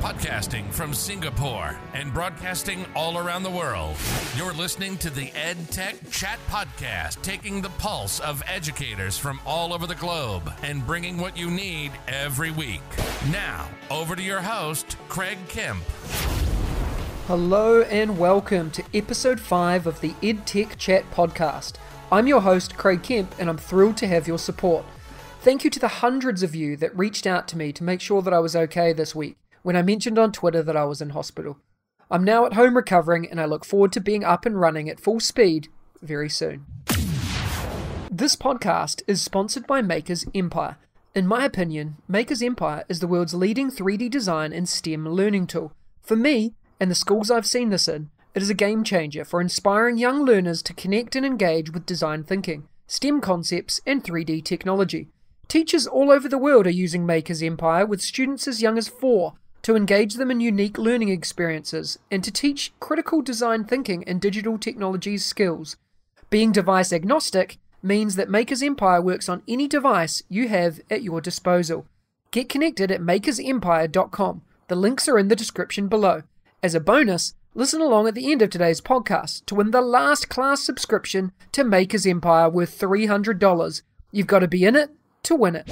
podcasting from Singapore and broadcasting all around the world. You're listening to the EdTech Chat Podcast, taking the pulse of educators from all over the globe and bringing what you need every week. Now, over to your host, Craig Kemp. Hello and welcome to episode 5 of the EdTech Chat Podcast. I'm your host, Craig Kemp, and I'm thrilled to have your support. Thank you to the hundreds of you that reached out to me to make sure that I was okay this week when I mentioned on Twitter that I was in hospital. I'm now at home recovering and I look forward to being up and running at full speed very soon. This podcast is sponsored by Maker's Empire. In my opinion, Maker's Empire is the world's leading 3D design and STEM learning tool. For me, and the schools I've seen this in, it is a game changer for inspiring young learners to connect and engage with design thinking, STEM concepts, and 3D technology. Teachers all over the world are using Maker's Empire with students as young as four to engage them in unique learning experiences, and to teach critical design thinking and digital technologies skills. Being device agnostic means that Maker's Empire works on any device you have at your disposal. Get connected at makersempire.com. The links are in the description below. As a bonus, listen along at the end of today's podcast to win the last class subscription to Maker's Empire worth $300. You've got to be in it to win it.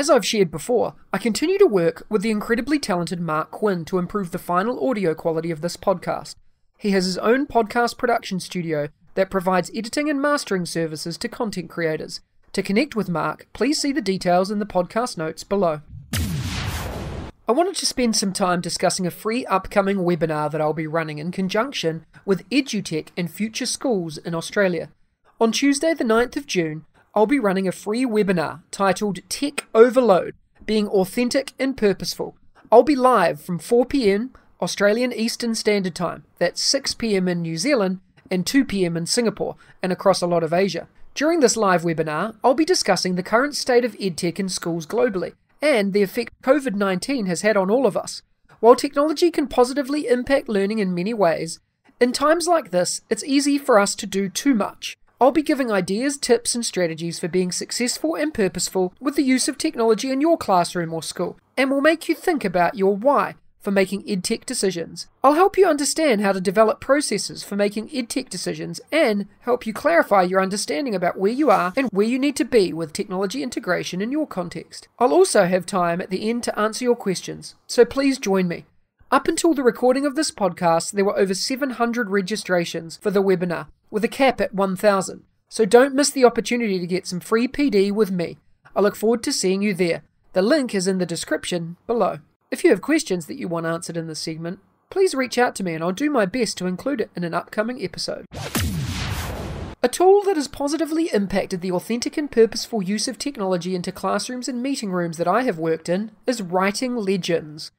As I've shared before, I continue to work with the incredibly talented Mark Quinn to improve the final audio quality of this podcast. He has his own podcast production studio that provides editing and mastering services to content creators. To connect with Mark, please see the details in the podcast notes below. I wanted to spend some time discussing a free upcoming webinar that I'll be running in conjunction with EduTech and Future Schools in Australia. On Tuesday, the 9th of June, I'll be running a free webinar titled Tech Overload Being Authentic and Purposeful. I'll be live from 4 pm Australian Eastern Standard Time, that's 6 pm in New Zealand and 2 pm in Singapore and across a lot of Asia. During this live webinar, I'll be discussing the current state of edtech in schools globally and the effect COVID 19 has had on all of us. While technology can positively impact learning in many ways, in times like this, it's easy for us to do too much. I'll be giving ideas, tips, and strategies for being successful and purposeful with the use of technology in your classroom or school, and will make you think about your why for making edtech decisions. I'll help you understand how to develop processes for making edtech decisions and help you clarify your understanding about where you are and where you need to be with technology integration in your context. I'll also have time at the end to answer your questions, so please join me. Up until the recording of this podcast, there were over 700 registrations for the webinar, with a cap at 1,000. So don't miss the opportunity to get some free PD with me. I look forward to seeing you there. The link is in the description below. If you have questions that you want answered in this segment, please reach out to me and I'll do my best to include it in an upcoming episode. A tool that has positively impacted the authentic and purposeful use of technology into classrooms and meeting rooms that I have worked in is Writing Legends.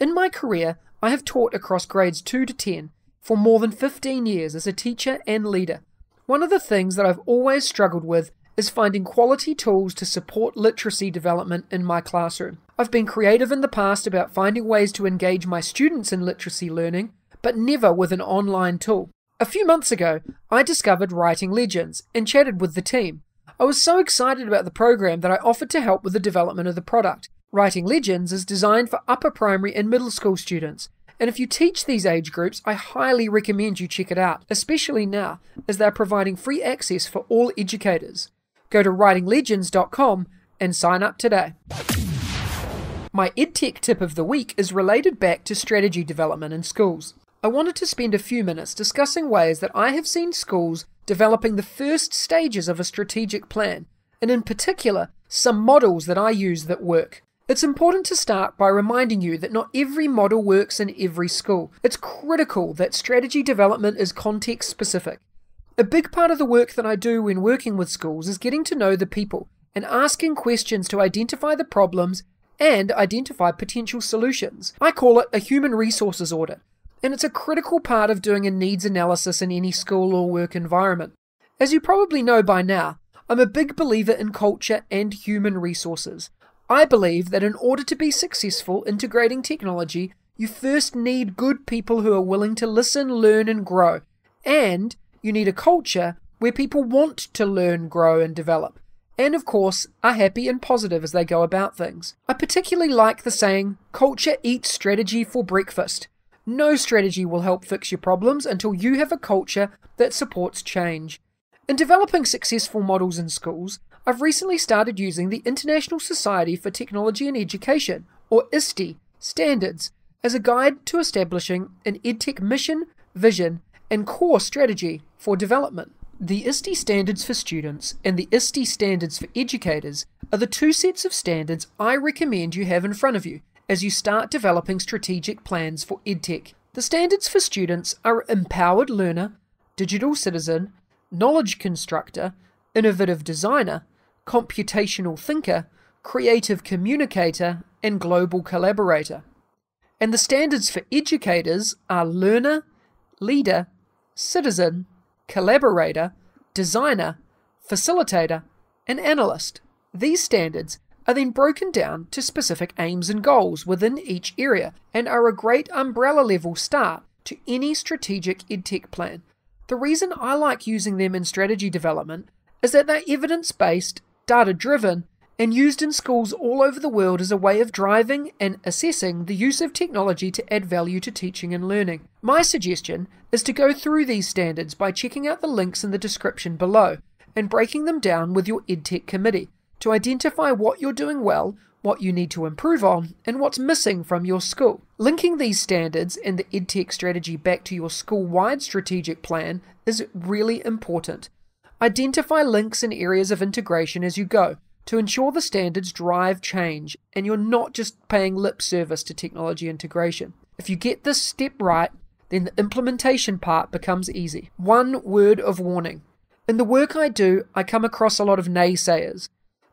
In my career, I have taught across grades 2 to 10 for more than 15 years as a teacher and leader. One of the things that I've always struggled with is finding quality tools to support literacy development in my classroom. I've been creative in the past about finding ways to engage my students in literacy learning, but never with an online tool. A few months ago, I discovered Writing Legends and chatted with the team. I was so excited about the program that I offered to help with the development of the product. Writing Legends is designed for upper primary and middle school students, and if you teach these age groups, I highly recommend you check it out, especially now as they're providing free access for all educators. Go to writinglegends.com and sign up today. My EdTech tip of the week is related back to strategy development in schools. I wanted to spend a few minutes discussing ways that I have seen schools developing the first stages of a strategic plan, and in particular, some models that I use that work. It's important to start by reminding you that not every model works in every school. It's critical that strategy development is context specific. A big part of the work that I do when working with schools is getting to know the people and asking questions to identify the problems and identify potential solutions. I call it a human resources audit, and it's a critical part of doing a needs analysis in any school or work environment. As you probably know by now, I'm a big believer in culture and human resources. I believe that in order to be successful integrating technology, you first need good people who are willing to listen, learn, and grow. And you need a culture where people want to learn, grow, and develop. And of course, are happy and positive as they go about things. I particularly like the saying, culture eats strategy for breakfast. No strategy will help fix your problems until you have a culture that supports change. In developing successful models in schools, I've recently started using the International Society for Technology and Education, or ISTE, standards as a guide to establishing an EdTech mission, vision, and core strategy for development. The ISTE standards for students and the ISTE standards for educators are the two sets of standards I recommend you have in front of you as you start developing strategic plans for EdTech. The standards for students are Empowered Learner, Digital Citizen, Knowledge Constructor, Innovative Designer, computational thinker, creative communicator, and global collaborator. And the standards for educators are learner, leader, citizen, collaborator, designer, facilitator, and analyst. These standards are then broken down to specific aims and goals within each area and are a great umbrella level start to any strategic edtech plan. The reason I like using them in strategy development is that they're evidence based data driven, and used in schools all over the world as a way of driving and assessing the use of technology to add value to teaching and learning. My suggestion is to go through these standards by checking out the links in the description below and breaking them down with your EdTech committee to identify what you're doing well, what you need to improve on, and what's missing from your school. Linking these standards and the EdTech strategy back to your school wide strategic plan is really important Identify links and areas of integration as you go to ensure the standards drive change and you're not just paying lip service to technology integration. If you get this step right, then the implementation part becomes easy. One word of warning. In the work I do, I come across a lot of naysayers.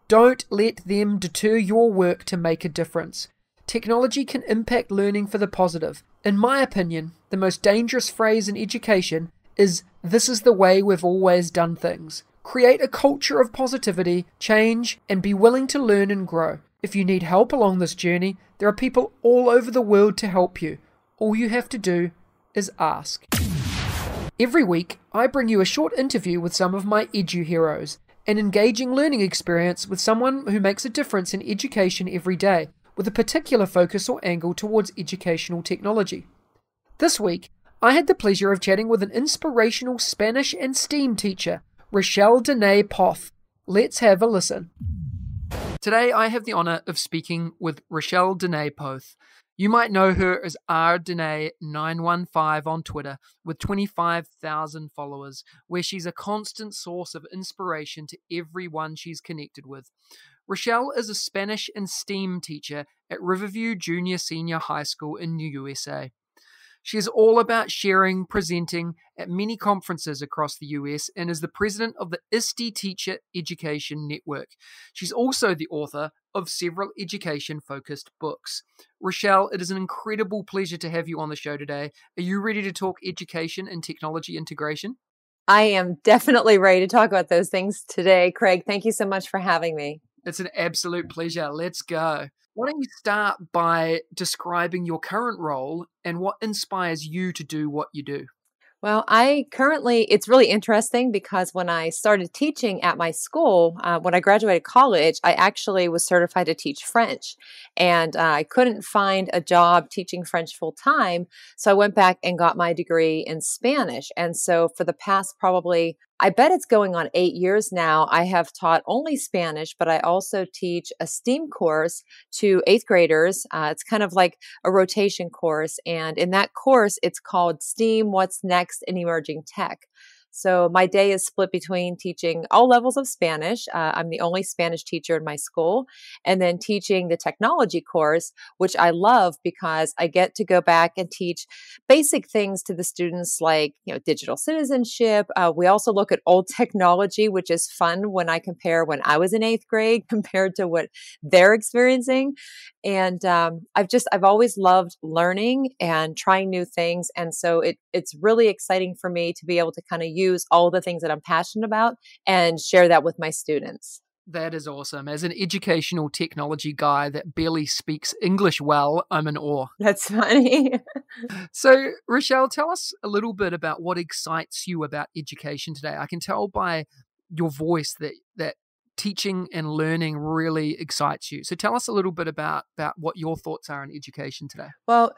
Don't let them deter your work to make a difference. Technology can impact learning for the positive. In my opinion, the most dangerous phrase in education is this is the way we've always done things. Create a culture of positivity, change, and be willing to learn and grow. If you need help along this journey, there are people all over the world to help you. All you have to do is ask. Every week, I bring you a short interview with some of my edu heroes, an engaging learning experience with someone who makes a difference in education every day, with a particular focus or angle towards educational technology. This week, I had the pleasure of chatting with an inspirational Spanish and STEAM teacher, Rochelle Dene Poth. Let's have a listen. Today, I have the honour of speaking with Rochelle Dene Poth. You might know her as RDene915 on Twitter with 25,000 followers, where she's a constant source of inspiration to everyone she's connected with. Rochelle is a Spanish and STEAM teacher at Riverview Junior Senior High School in New USA. She is all about sharing, presenting at many conferences across the US, and is the president of the ISTE Teacher Education Network. She's also the author of several education focused books. Rochelle, it is an incredible pleasure to have you on the show today. Are you ready to talk education and technology integration? I am definitely ready to talk about those things today, Craig. Thank you so much for having me. It's an absolute pleasure. Let's go. Why don't you start by describing your current role and what inspires you to do what you do? Well, I currently, it's really interesting because when I started teaching at my school, uh, when I graduated college, I actually was certified to teach French. And uh, I couldn't find a job teaching French full time. So I went back and got my degree in Spanish. And so for the past probably I bet it's going on eight years now. I have taught only Spanish, but I also teach a STEAM course to eighth graders. Uh, it's kind of like a rotation course. And in that course, it's called STEAM What's Next in Emerging Tech. So my day is split between teaching all levels of Spanish. Uh, I'm the only Spanish teacher in my school, and then teaching the technology course, which I love because I get to go back and teach basic things to the students like you know digital citizenship. Uh, we also look at old technology, which is fun when I compare when I was in eighth grade compared to what they're experiencing. And um, I've just I've always loved learning and trying new things, and so it it's really exciting for me to be able to kind of use use all the things that I'm passionate about and share that with my students. That is awesome. As an educational technology guy that barely speaks English well, I'm in awe. That's funny. so, Rochelle, tell us a little bit about what excites you about education today. I can tell by your voice that that teaching and learning really excites you. So, tell us a little bit about about what your thoughts are on education today. Well,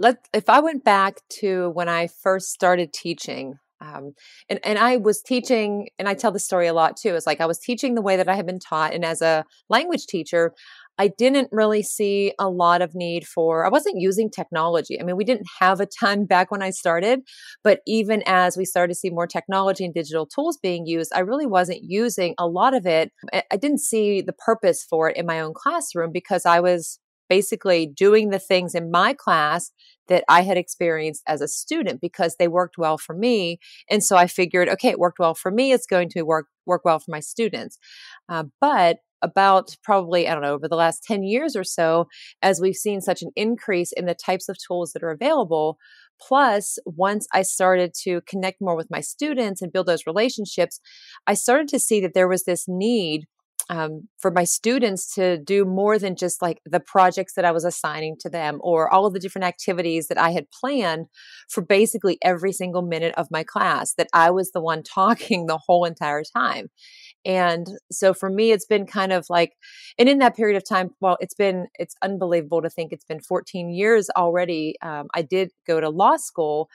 let if I went back to when I first started teaching, um, and and I was teaching, and I tell the story a lot too. It's like I was teaching the way that I had been taught, and as a language teacher, I didn't really see a lot of need for. I wasn't using technology. I mean, we didn't have a ton back when I started, but even as we started to see more technology and digital tools being used, I really wasn't using a lot of it. I didn't see the purpose for it in my own classroom because I was basically doing the things in my class that I had experienced as a student because they worked well for me. And so I figured, okay, it worked well for me. It's going to work, work well for my students. Uh, but about probably, I don't know, over the last 10 years or so, as we've seen such an increase in the types of tools that are available, Plus, once I started to connect more with my students and build those relationships, I started to see that there was this need um, for my students to do more than just like the projects that I was assigning to them or all of the different activities that I had planned for basically every single minute of my class, that I was the one talking the whole entire time. And so for me, it's been kind of like, and in that period of time, well, it's been, it's unbelievable to think it's been 14 years already. Um, I did go to law school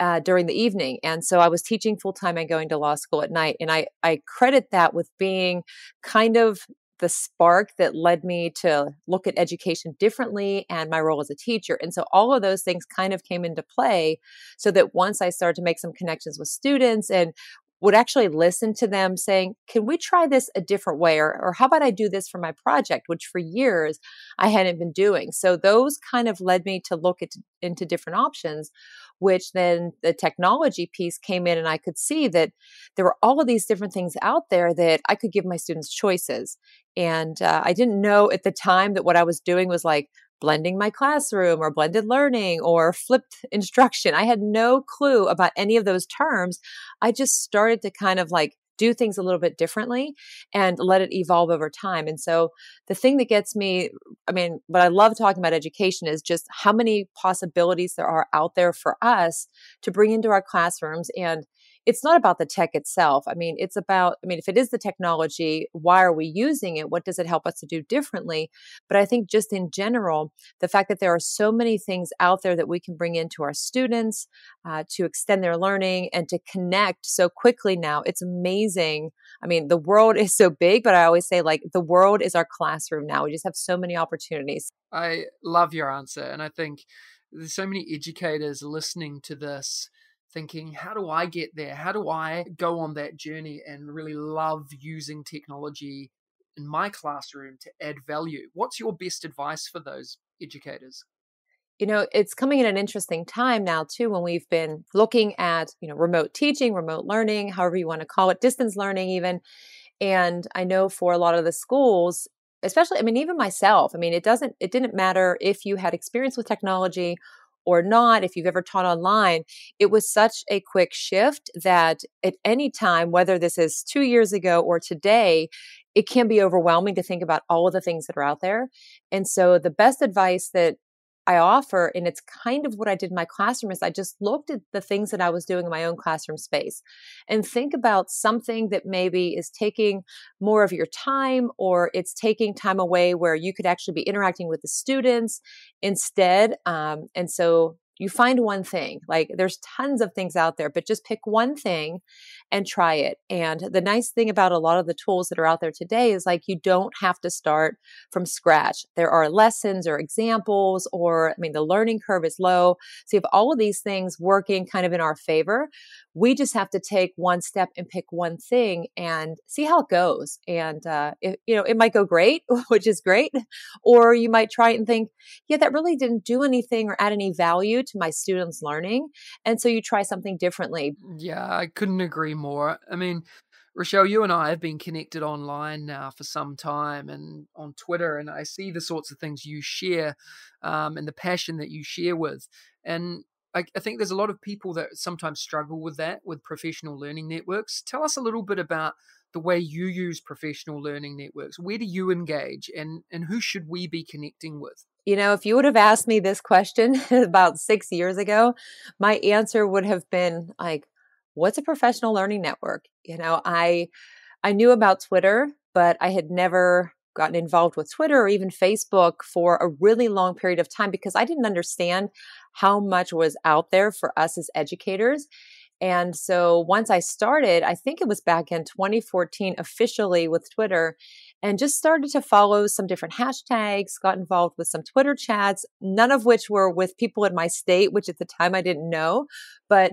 uh, during the evening. And so I was teaching full time and going to law school at night. And I, I credit that with being kind of the spark that led me to look at education differently and my role as a teacher. And so all of those things kind of came into play so that once I started to make some connections with students and would actually listen to them saying, Can we try this a different way? Or, or how about I do this for my project, which for years I hadn't been doing. So those kind of led me to look at, into different options which then the technology piece came in and I could see that there were all of these different things out there that I could give my students choices. And uh, I didn't know at the time that what I was doing was like blending my classroom or blended learning or flipped instruction. I had no clue about any of those terms. I just started to kind of like do things a little bit differently and let it evolve over time. And so the thing that gets me, I mean, what I love talking about education is just how many possibilities there are out there for us to bring into our classrooms and it's not about the tech itself. I mean, it's about, I mean, if it is the technology, why are we using it? What does it help us to do differently? But I think just in general, the fact that there are so many things out there that we can bring into our students uh, to extend their learning and to connect so quickly now, it's amazing. I mean, the world is so big, but I always say, like, the world is our classroom now. We just have so many opportunities. I love your answer. And I think there's so many educators listening to this thinking, how do I get there? How do I go on that journey and really love using technology in my classroom to add value? What's your best advice for those educators? You know, it's coming at an interesting time now too when we've been looking at, you know, remote teaching, remote learning, however you want to call it, distance learning even. And I know for a lot of the schools, especially i mean even myself i mean it doesn't it didn't matter if you had experience with technology or not, if you've ever taught online, it was such a quick shift that at any time, whether this is two years ago or today, it can be overwhelming to think about all of the things that are out there. And so, the best advice that I offer. And it's kind of what I did in my classroom is I just looked at the things that I was doing in my own classroom space and think about something that maybe is taking more of your time or it's taking time away where you could actually be interacting with the students instead. Um, and so you find one thing. Like there's tons of things out there, but just pick one thing and try it. And the nice thing about a lot of the tools that are out there today is like you don't have to start from scratch. There are lessons or examples, or I mean, the learning curve is low. So you have all of these things working kind of in our favor. We just have to take one step and pick one thing and see how it goes. And, uh, it, you know, it might go great, which is great. Or you might try it and think, yeah, that really didn't do anything or add any value to my students' learning. And so you try something differently. Yeah, I couldn't agree more. I mean, Rochelle, you and I have been connected online now for some time and on Twitter, and I see the sorts of things you share um, and the passion that you share with. And I, I, think there's a lot of people that sometimes struggle with that with professional learning networks. Tell us a little bit about the way you use professional learning networks. Where do you engage, and, and who should we be connecting with? You know, if you would have asked me this question about six years ago, my answer would have been like, what's a professional learning network? You know, I, I knew about Twitter, but I had never gotten involved with Twitter or even Facebook for a really long period of time because I didn't understand how much was out there for us as educators. And so once I started, I think it was back in 2014 officially with Twitter, and just started to follow some different hashtags, got involved with some Twitter chats, none of which were with people in my state, which at the time I didn't know, but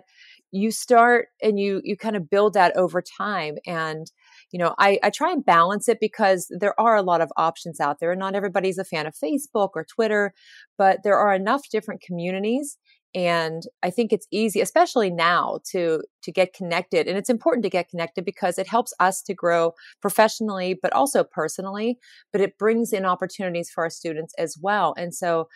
you start and you you kind of build that over time and you know I, I try and balance it because there are a lot of options out there and not everybody's a fan of facebook or twitter but there are enough different communities and i think it's easy especially now to to get connected and it's important to get connected because it helps us to grow professionally but also personally but it brings in opportunities for our students as well and so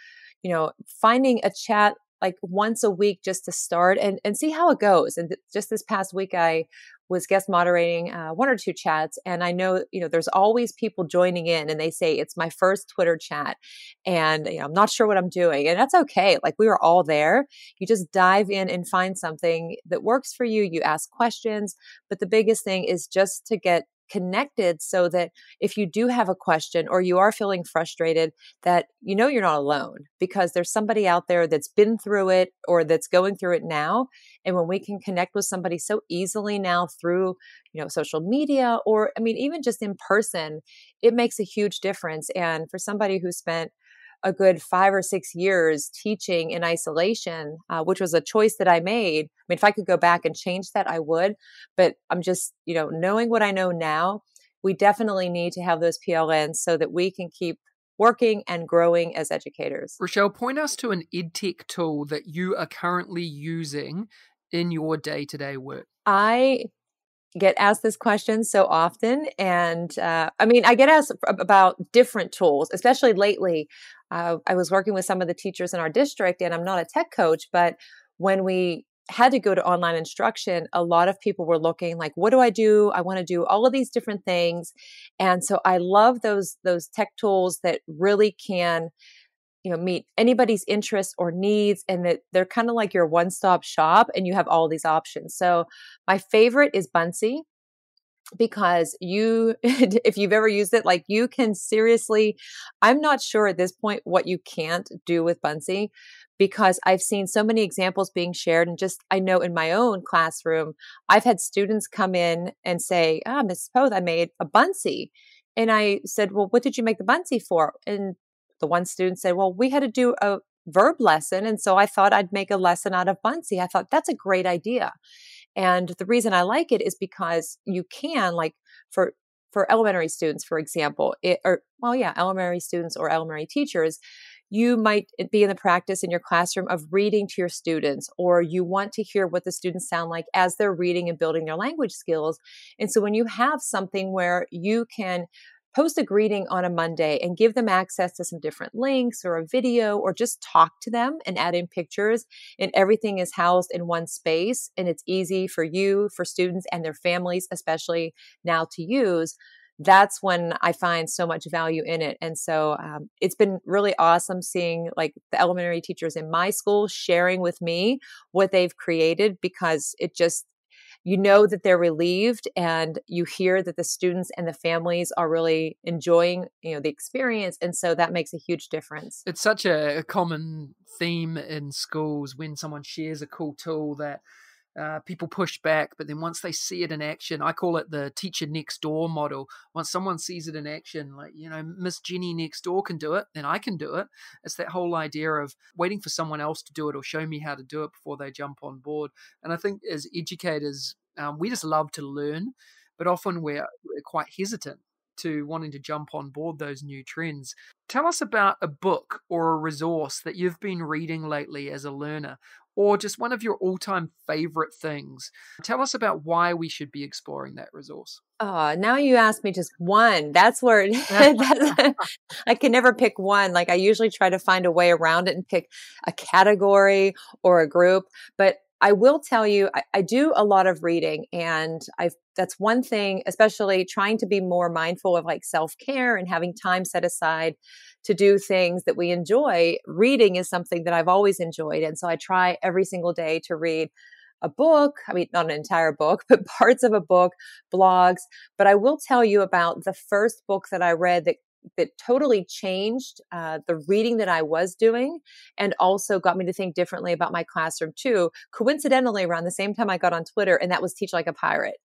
you know finding a chat like once a week just to start and and see how it goes and th- just this past week i was guest moderating uh, one or two chats and i know you know there's always people joining in and they say it's my first twitter chat and you know i'm not sure what i'm doing and that's okay like we were all there you just dive in and find something that works for you you ask questions but the biggest thing is just to get connected so that if you do have a question or you are feeling frustrated that you know you're not alone because there's somebody out there that's been through it or that's going through it now and when we can connect with somebody so easily now through you know social media or i mean even just in person it makes a huge difference and for somebody who spent a good five or six years teaching in isolation, uh, which was a choice that I made. I mean, if I could go back and change that, I would. But I'm just, you know, knowing what I know now, we definitely need to have those PLNs so that we can keep working and growing as educators. Rochelle, point us to an EdTech tool that you are currently using in your day to day work. I get asked this question so often. And uh, I mean, I get asked about different tools, especially lately uh, I was working with some of the teachers in our district, and I'm not a tech coach, but when we had to go to online instruction, a lot of people were looking like, what do I do? I want to do all of these different things. And so I love those those tech tools that really can you know meet anybody's interests or needs and that they're kind of like your one-stop shop and you have all these options. So my favorite is Buncee because you if you've ever used it like you can seriously i'm not sure at this point what you can't do with bunsey because i've seen so many examples being shared and just i know in my own classroom i've had students come in and say ah oh, miss poth i made a bunsey and i said well what did you make the bunsey for and the one student said well we had to do a verb lesson and so i thought i'd make a lesson out of bunsey i thought that's a great idea and the reason I like it is because you can, like, for for elementary students, for example, it, or well, yeah, elementary students or elementary teachers, you might be in the practice in your classroom of reading to your students, or you want to hear what the students sound like as they're reading and building their language skills. And so when you have something where you can post a greeting on a Monday and give them access to some different links or a video or just talk to them and add in pictures. And everything is housed in one space. And it's easy for you, for students and their families, especially now to use. That's when I find so much value in it. And so um, it's been really awesome seeing like the elementary teachers in my school sharing with me what they've created because it just, you know that they're relieved and you hear that the students and the families are really enjoying you know the experience and so that makes a huge difference it's such a common theme in schools when someone shares a cool tool that uh, people push back, but then once they see it in action, I call it the teacher next door model. Once someone sees it in action, like, you know, Miss Jenny next door can do it, then I can do it. It's that whole idea of waiting for someone else to do it or show me how to do it before they jump on board. And I think as educators, um, we just love to learn, but often we're, we're quite hesitant to wanting to jump on board those new trends. Tell us about a book or a resource that you've been reading lately as a learner or just one of your all time favorite things. Tell us about why we should be exploring that resource. Oh, now you asked me just one. That's where that's, I can never pick one. Like I usually try to find a way around it and pick a category or a group. But I will tell you, I, I do a lot of reading and I've that's one thing, especially trying to be more mindful of like self care and having time set aside to do things that we enjoy. Reading is something that I've always enjoyed. And so I try every single day to read a book. I mean, not an entire book, but parts of a book, blogs. But I will tell you about the first book that I read that that totally changed uh, the reading that I was doing and also got me to think differently about my classroom too. Coincidentally, around the same time I got on Twitter, and that was Teach Like a Pirate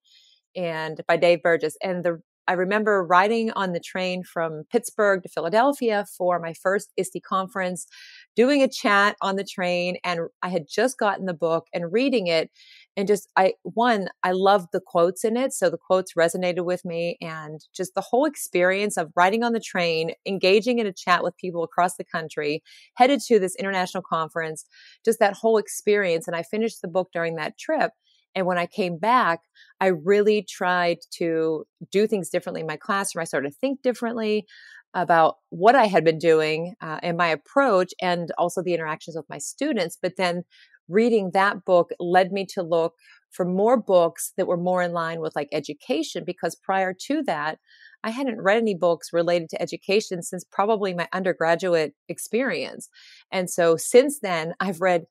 and by Dave Burgess. And the I remember riding on the train from Pittsburgh to Philadelphia for my first ISTE conference, doing a chat on the train. And I had just gotten the book and reading it. And just, I, one, I loved the quotes in it. So the quotes resonated with me. And just the whole experience of riding on the train, engaging in a chat with people across the country, headed to this international conference, just that whole experience. And I finished the book during that trip. And when I came back, I really tried to do things differently in my classroom. I started to think differently about what I had been doing uh, and my approach, and also the interactions with my students. But then reading that book led me to look for more books that were more in line with like education, because prior to that, I hadn't read any books related to education since probably my undergraduate experience. And so since then, I've read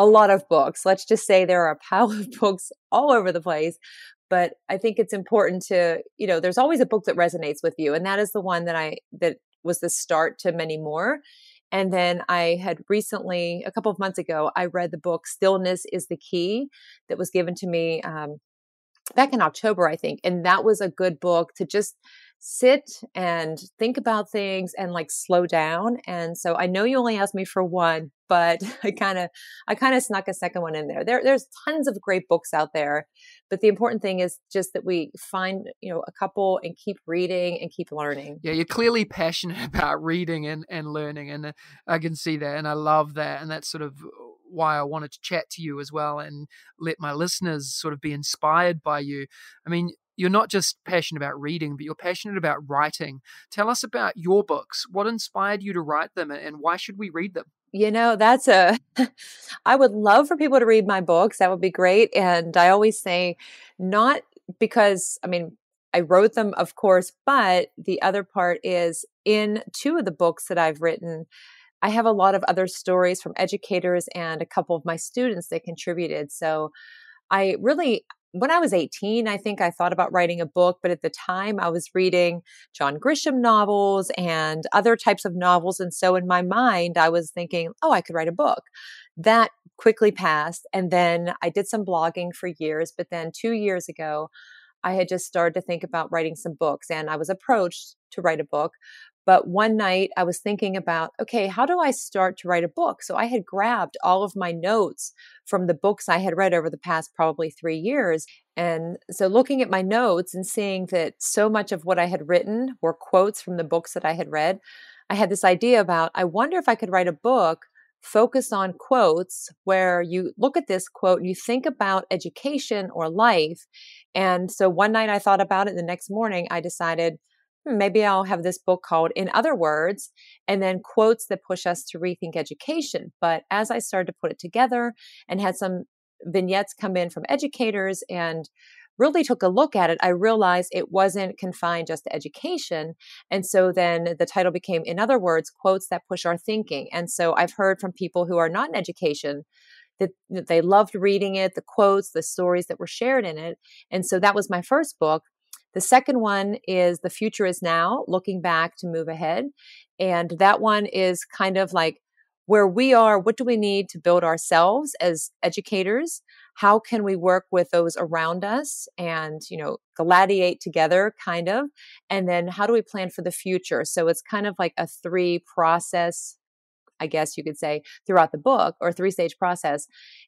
a lot of books. Let's just say there are a pile of books all over the place. But I think it's important to, you know, there's always a book that resonates with you. And that is the one that I, that was the start to many more. And then I had recently, a couple of months ago, I read the book Stillness is the Key that was given to me um, back in October, I think. And that was a good book to just sit and think about things and like slow down. And so I know you only asked me for one, but I kind of I kind of snuck a second one in there. There there's tons of great books out there, but the important thing is just that we find, you know, a couple and keep reading and keep learning. Yeah, you're clearly passionate about reading and and learning and uh, I can see that and I love that and that's sort of why I wanted to chat to you as well and let my listeners sort of be inspired by you. I mean, you're not just passionate about reading, but you're passionate about writing. Tell us about your books. What inspired you to write them, and why should we read them? You know, that's a, I would love for people to read my books. That would be great. And I always say, not because, I mean, I wrote them, of course, but the other part is in two of the books that I've written, I have a lot of other stories from educators and a couple of my students that contributed. So I really when I was 18, I think I thought about writing a book, but at the time I was reading John Grisham novels and other types of novels. And so in my mind, I was thinking, oh, I could write a book. That quickly passed. And then I did some blogging for years. But then two years ago, I had just started to think about writing some books and I was approached to write a book but one night I was thinking about, okay, how do I start to write a book? So I had grabbed all of my notes from the books I had read over the past probably three years. And so looking at my notes and seeing that so much of what I had written were quotes from the books that I had read, I had this idea about, I wonder if I could write a book focused on quotes where you look at this quote and you think about education or life. And so one night I thought about it, the next morning I decided Hmm, maybe I'll have this book called In Other Words, and then quotes that push us to rethink education. But as I started to put it together and had some vignettes come in from educators and really took a look at it, I realized it wasn't confined just to education. And so then the title became, in other words, quotes that push our thinking. And so I've heard from people who are not in education that, they loved reading it, the quotes, the stories that were shared in it. And so that was my first book. The second one is The Future is Now, looking back to move ahead. And that one is kind of like where we are, what do we need to build ourselves as educators? How can we work with those around us and, you know, gladiate together kind of? And then how do we plan for the future? So it's kind of like a three process I guess you could say, throughout the book or three stage process.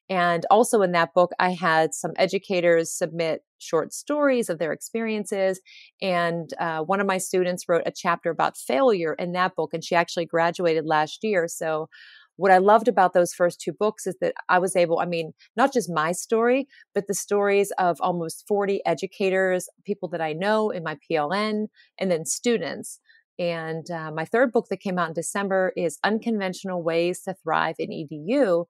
And also in that book, I had some educators submit short stories of their experiences. And uh, one of my students wrote a chapter about failure in that book, and she actually graduated last year. So what I loved about those first two books is that I was able, I mean, not just my story, but the stories of almost 40 educators, people that I know in my PLN, and then students. And uh, my third book that came out in December is Unconventional Ways to Thrive in EDU.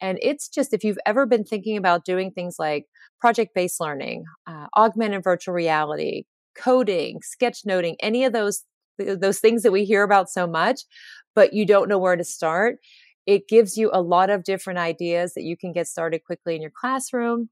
And it's just if you've ever been thinking about doing things like project based learning, uh, augmented virtual reality, coding, sketchnoting, any of those those things that we hear about so much, but you don't know where to start. It gives you a lot of different ideas that you can get started quickly in your classroom.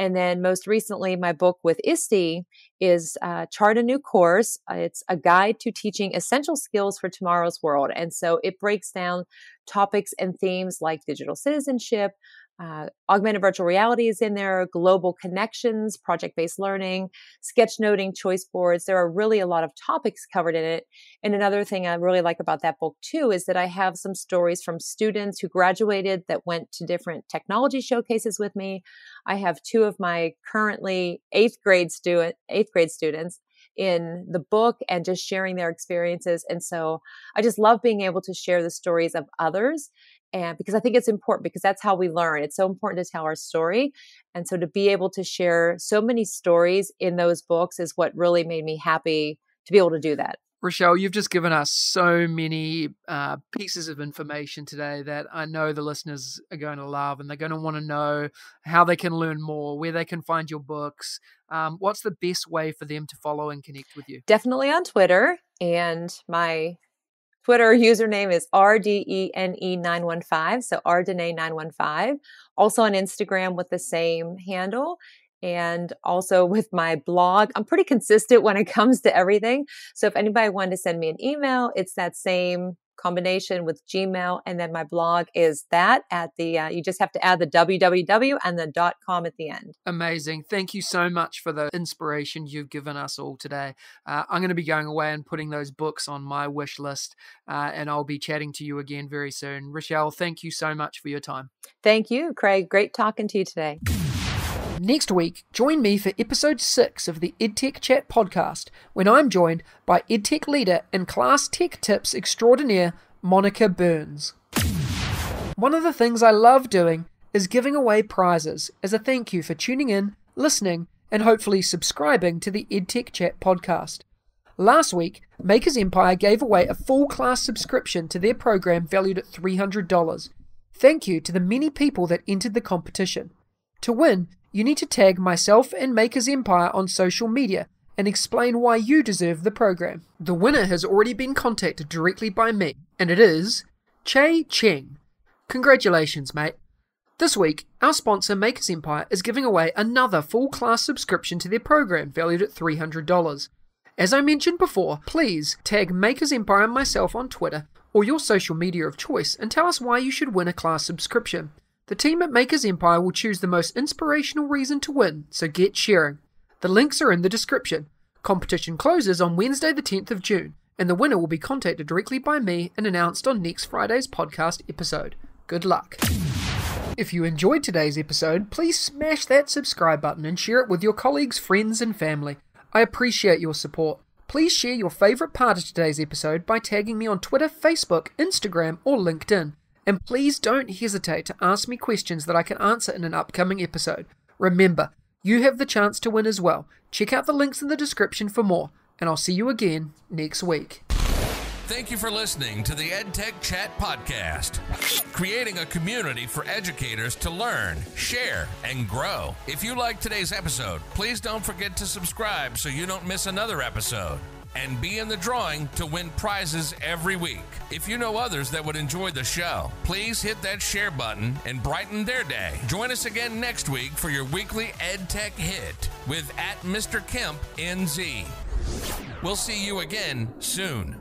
And then most recently, my book with ISTE is uh, Chart a New Course. Uh, it's a guide to teaching essential skills for tomorrow's world. And so it breaks down topics and themes like digital citizenship, uh, augmented virtual reality is in there, global connections, project based learning, sketchnoting, choice boards. There are really a lot of topics covered in it. And another thing I really like about that book, too, is that I have some stories from students who graduated that went to different technology showcases with me. I have two of my currently eighth grade student, eighth grade students in the book and just sharing their experiences. And so I just love being able to share the stories of others and because I think it's important because that's how we learn. It's so important to tell our story. And so to be able to share so many stories in those books is what really made me happy to be able to do that. Rochelle, you've just given us so many uh, pieces of information today that I know the listeners are going to love and they're going to want to know how they can learn more, where they can find your books. Um, what's the best way for them to follow and connect with you? Definitely on Twitter. And my Twitter username is RDENE915, so RDNE915. Also on Instagram with the same handle and also with my blog. I'm pretty consistent when it comes to everything. So if anybody wanted to send me an email, it's that same combination with Gmail. And then my blog is that at the, uh, you just have to add the www and the dot com at the end. Amazing. Thank you so much for the inspiration you've given us all today. Uh, I'm going to be going away and putting those books on my wish list. Uh, and I'll be chatting to you again very soon. Rochelle, thank you so much for your time. Thank you, Craig. Great talking to you today. Next week, join me for episode 6 of the EdTech Chat podcast when I'm joined by EdTech leader and class tech tips extraordinaire, Monica Burns. One of the things I love doing is giving away prizes as a thank you for tuning in, listening, and hopefully subscribing to the EdTech Chat podcast. Last week, Makers Empire gave away a full class subscription to their program valued at $300. Thank you to the many people that entered the competition. To win, you need to tag myself and Maker's Empire on social media and explain why you deserve the program. The winner has already been contacted directly by me, and it is Che Cheng. Congratulations, mate. This week, our sponsor Maker's Empire is giving away another full class subscription to their program valued at $300. As I mentioned before, please tag Maker's Empire and myself on Twitter or your social media of choice and tell us why you should win a class subscription. The team at Maker's Empire will choose the most inspirational reason to win, so get sharing. The links are in the description. Competition closes on Wednesday, the 10th of June, and the winner will be contacted directly by me and announced on next Friday's podcast episode. Good luck. If you enjoyed today's episode, please smash that subscribe button and share it with your colleagues, friends, and family. I appreciate your support. Please share your favourite part of today's episode by tagging me on Twitter, Facebook, Instagram, or LinkedIn. And please don't hesitate to ask me questions that I can answer in an upcoming episode. Remember, you have the chance to win as well. Check out the links in the description for more, and I'll see you again next week. Thank you for listening to the EdTech Chat Podcast, creating a community for educators to learn, share, and grow. If you like today's episode, please don't forget to subscribe so you don't miss another episode and be in the drawing to win prizes every week. If you know others that would enjoy the show, please hit that share button and brighten their day. Join us again next week for your weekly EdTech hit with at Mr. Kemp NZ. We'll see you again soon.